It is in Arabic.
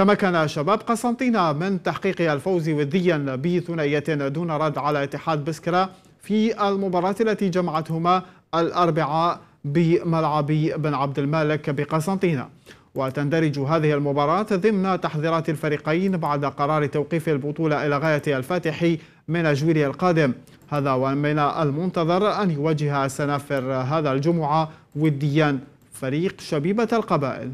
تمكن شباب قسنطينة من تحقيق الفوز وديا بثنائية دون رد على اتحاد بسكرة في المباراة التي جمعتهما الأربعاء بملعب بن عبد المالك بقسنطينة وتندرج هذه المباراة ضمن تحذيرات الفريقين بعد قرار توقيف البطولة إلى غاية الفاتح من أجويل القادم هذا ومن المنتظر أن يواجه سنافر هذا الجمعة وديا فريق شبيبة القبائل